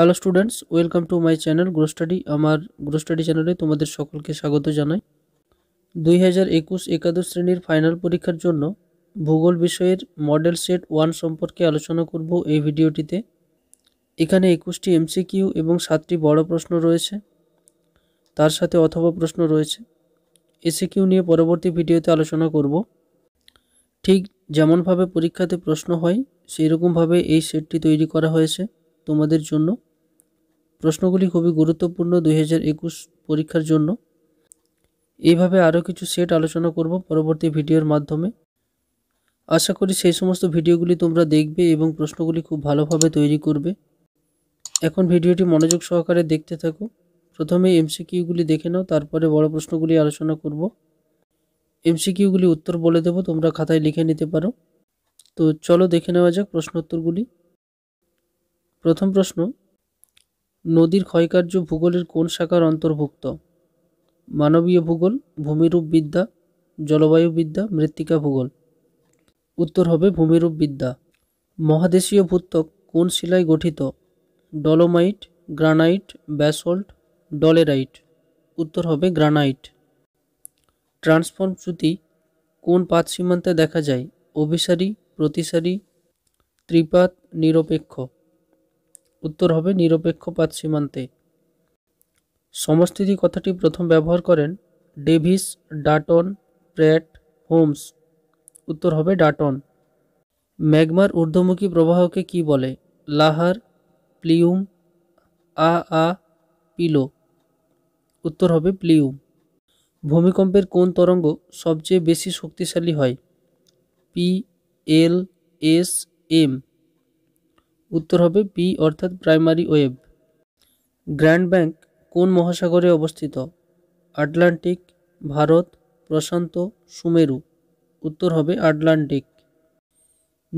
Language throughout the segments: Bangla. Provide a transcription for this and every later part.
hello students welcome to my channel Grow Study আমার গ্রো স্টাডি চ্যানেলে তোমাদের সকলকে স্বাগত জানাই দুই হাজার একুশ একাদশ শ্রেণীর ফাইনাল পরীক্ষার জন্য ভূগোল বিষয়ের মডেল সেট ওয়ান সম্পর্কে আলোচনা করব এই ভিডিওটিতে এখানে একুশটি এমসিকিউ এবং সাতটি বড় প্রশ্ন রয়েছে তার সাথে অথবা প্রশ্ন রয়েছে এসিকিউ নিয়ে পরবর্তী ভিডিওতে আলোচনা করব ঠিক যেমনভাবে পরীক্ষাতে প্রশ্ন হয় সেই রকমভাবে এই সেটটি তৈরি করা হয়েছে তোমাদের জন্য প্রশ্নগুলি খুবই গুরুত্বপূর্ণ দুই পরীক্ষার জন্য এইভাবে আরও কিছু সেট আলোচনা করব পরবর্তী ভিডিওর মাধ্যমে আশা করি সেই সমস্ত ভিডিওগুলি তোমরা দেখবে এবং প্রশ্নগুলি খুব ভালোভাবে তৈরি করবে এখন ভিডিওটি মনোযোগ সহকারে দেখতে থাকো প্রথমে এমসিকিউগুলি দেখে নাও তারপরে বড় প্রশ্নগুলি আলোচনা করব এমসিকিউগুলি উত্তর বলে দেব তোমরা খাতায় লিখে নিতে পারো তো চলো দেখে নেওয়া যাক প্রশ্ন উত্তরগুলি প্রথম প্রশ্ন নদীর ক্ষয়কার্য ভূগোলের কোন শাখার অন্তর্ভুক্ত মানবীয় ভূগোল ভূমিরূপ বিদ্যা জলবায়ু বিদ্যা মৃত্তিকা ভূগোল উত্তর হবে ভূমিরূপ বিদ্যা মহাদেশীয় ভূত্বক কোন শিলায় গঠিত ডলোমাইট গ্রানাইট ব্যাসল্ট ডলেরাইট উত্তর হবে গ্রানাইট ট্রান্সফর্ম শ্রুতি কোন পাত সীমান্তে দেখা যায় অভিসারী প্রতিসারী ত্রিপাত নিরপেক্ষ উত্তর হবে নিরপেক্ষপাত সীমান্তে সমস্থিতি কথাটি প্রথম ব্যবহার করেন ডেভিস ডাটন প্র্যাট হোমস উত্তর হবে ডাটন ম্যাগমার ঊর্ধ্বমুখী প্রবাহকে কি বলে লাহার প্লিউম আ আ পিলো উত্তর হবে প্লিউম ভূমিকম্পের কোন তরঙ্গ সবচেয়ে বেশি শক্তিশালী হয় পি এল এস এম উত্তর হবে বি অর্থাৎ প্রাইমারি ওয়েভ গ্র্যান্ড ব্যাংক কোন মহাসাগরে অবস্থিত আটলান্টিক ভারত প্রশান্ত সুমেরু উত্তর হবে আটলান্টিক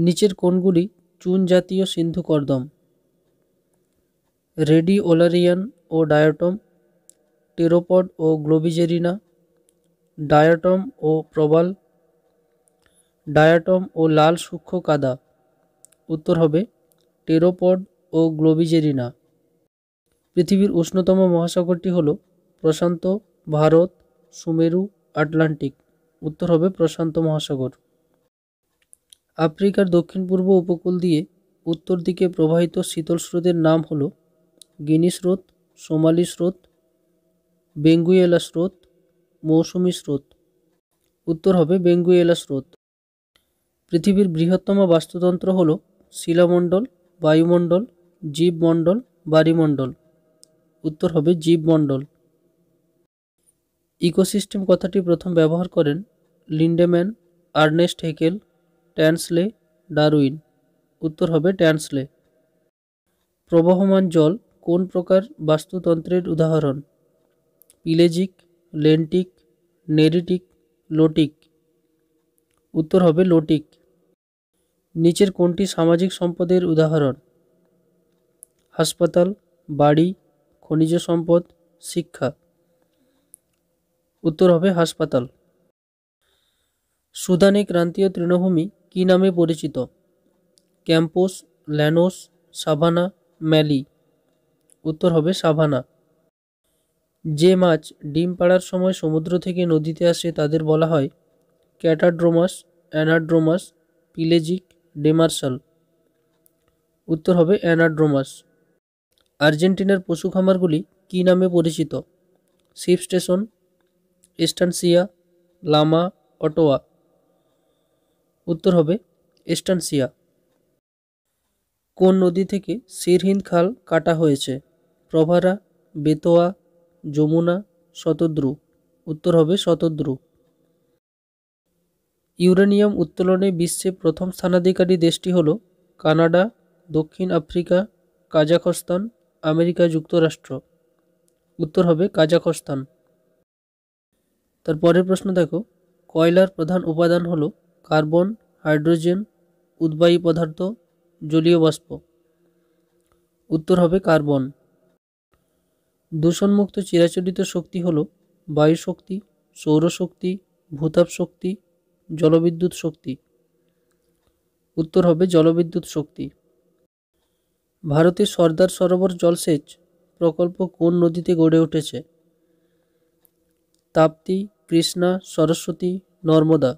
নিচের কোনগুলি চুন জাতীয় সিন্ধুকর্দম রেডিওলারিয়ান ও ডায়াটম টেরোপড ও গ্লোবিজেরিনা ডায়াটম ও প্রবাল ডায়াটম ও লাল সূক্ষ্ম কাদা উত্তর হবে টেরোপড ও গ্লোবিজেরিনা পৃথিবীর উষ্ণতম মহাসাগরটি হল প্রশান্ত ভারত সুমেরু আটলান্টিক উত্তর হবে প্রশান্ত মহাসাগর আফ্রিকার দক্ষিণ পূর্ব উপকূল দিয়ে উত্তর দিকে প্রবাহিত শীতল স্রোতের নাম হল গিনি স্রোত সোমালি স্রোত বেঙ্গুয়েলা স্রোত মৌসুমি স্রোত উত্তর হবে বেঙ্গুয়েলা স্রোত পৃথিবীর বৃহত্তম বাস্তুতন্ত্র হল শিলামণ্ডল বায়ুমণ্ডল জীবমণ্ডল বাড়িমণ্ডল উত্তর হবে জীবমণ্ডল ইকোসিস্টেম কথাটি প্রথম ব্যবহার করেন Lindeman Ernst Haeckel Tansley Darwin উত্তর হবে ট্যান্সলে প্রবহমান জল কোন প্রকার বাস্তুতন্ত্রের উদাহরণ পিলেজিক লেন্টিক নেরিটিক লোটিক উত্তর হবে লোটিক নিচের কোনটি সামাজিক সম্পদের উদাহরণ হাসপাতাল বাড়ি খনিজ সম্পদ শিক্ষা উত্তর হবে হাসপাতাল সুদানে ক্রান্তীয় তৃণভূমি কী নামে পরিচিত ক্যাম্পোস ল্যানোস সাভানা ম্যালি উত্তর হবে সাভানা যে মাছ ডিম পাড়ার সময় সমুদ্র থেকে নদীতে আসে তাদের বলা হয় ক্যাটাড্রোমাস অ্যানাড্রোমাস পিলেজিক ডেমার্সাল উত্তর হবে অ্যানাড্রোমাস আর্জেন্টিনার পশু খামারগুলি কী নামে পরিচিত sheep station estancia llama Ottawa উত্তর হবে এস্টানসিয়া কোন নদী থেকে সিরহিন্দ খাল কাটা হয়েছে প্রভারা বেতোয়া যমুনা শতদ্রু উত্তর হবে শতদ্রু ইউরেনিয়াম উত্তলনে বিশ্বে প্রথম স্থানাধিকারী দেশটি হলো কানাডা দক্ষিণ আফ্রিকা কাজাখস্তান আমেরিকা যুক্তরাষ্ট্র উত্তর হবে কাজাখস্তান তারপরের প্রশ্ন দেখো কয়লার প্রধান উপাদান হলো কার্বন হাইড্রোজেন উদ্বায়ী পদার্থ জলীয় বাষ্প উত্তর হবে কার্বন দূষণমুক্ত চিরাচরিত শক্তি হলো বায়ু শক্তি সৌর শক্তি ভূতাপ শক্তি জলবিদ্যুৎ শক্তি উত্তর হবে জলবিদ্যুৎ শক্তি ভারতের সর্দার সরোবর জলসেচ প্রকল্প কোন নদীতে গড়ে উঠেছে তাপ্তি কৃষ্ণা সরস্বতী নর্মদা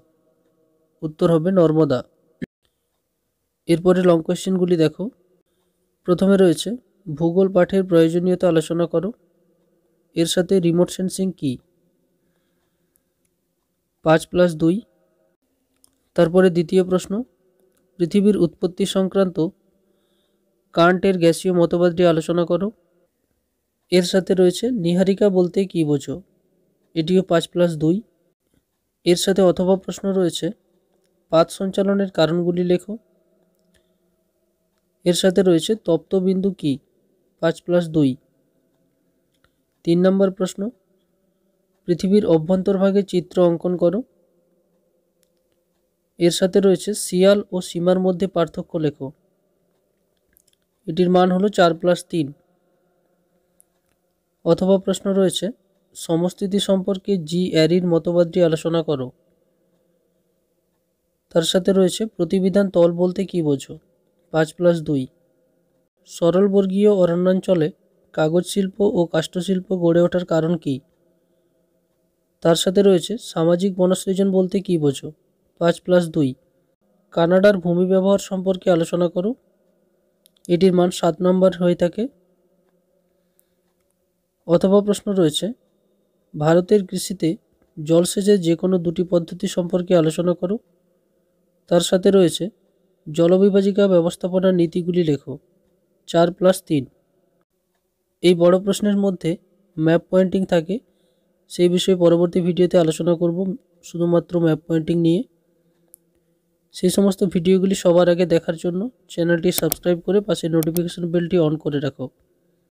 উত্তর হবে নর্মদা এরপরে লং কোয়েশ্চেনগুলি দেখো প্রথমে রয়েছে ভূগোল পাঠের প্রয়োজনীয়তা আলোচনা করো এর সাথে রিমোট সেন্সিং কী পাঁচ প্লাস দুই তারপরে দ্বিতীয় প্রশ্ন পৃথিবীর উৎপত্তি সংক্রান্ত কান্টের গ্যাসীয় মতবাদটি আলোচনা করো এর সাথে রয়েছে নিহারিকা বলতে কি বোঝো এটিও পাঁচ প্লাস দুই এর সাথে অথবা প্রশ্ন রয়েছে পাত সঞ্চালনের কারণগুলি লেখো এর সাথে রয়েছে তপ্তবিন্দু কি পাঁচ প্লাস দুই তিন নম্বর প্রশ্ন পৃথিবীর অভ্যন্তরভাগে চিত্র অঙ্কন করো এর সাথে রয়েছে শিয়াল ও সীমার মধ্যে পার্থক্য লেখো এটির মান হলো চার প্লাস তিন অথবা প্রশ্ন রয়েছে সমস্থিতি সম্পর্কে জি অ্যারির মতবাদটি আলোচনা করো তার সাথে রয়েছে প্রতিবিধান তল বলতে কি বোঝো পাঁচ প্লাস দুই সরলবর্গীয় অরণ্যাঞ্চলে কাগজ শিল্প ও কাষ্ঠশিল্প গড়ে ওঠার কারণ কি তার সাথে রয়েছে সামাজিক বনসৃজন বলতে কি বোঝো পাঁচ প্লাস দুই কানাডার ভূমি ব্যবহার সম্পর্কে আলোচনা করো এটির মান সাত নম্বর হয়ে থাকে অথবা প্রশ্ন রয়েছে ভারতের কৃষিতে জলসেচের যে কোনো দুটি পদ্ধতি সম্পর্কে আলোচনা করো তার সাথে রয়েছে জলবিভাজিকা ব্যবস্থাপনার নীতিগুলি লেখো চার প্লাস তিন এই বড় প্রশ্নের মধ্যে ম্যাপ পয়েন্টিং থাকে সেই বিষয়ে পরবর্তী ভিডিওতে আলোচনা করব শুধুমাত্র ম্যাপ পয়েন্টিং নিয়ে সেই সমস্ত ভিডিওগুলি সবার আগে দেখার জন্য চ্যানেলটি সাবস্ক্রাইব করে পাশে নোটিফিকেশন বেলটি অন করে রাখো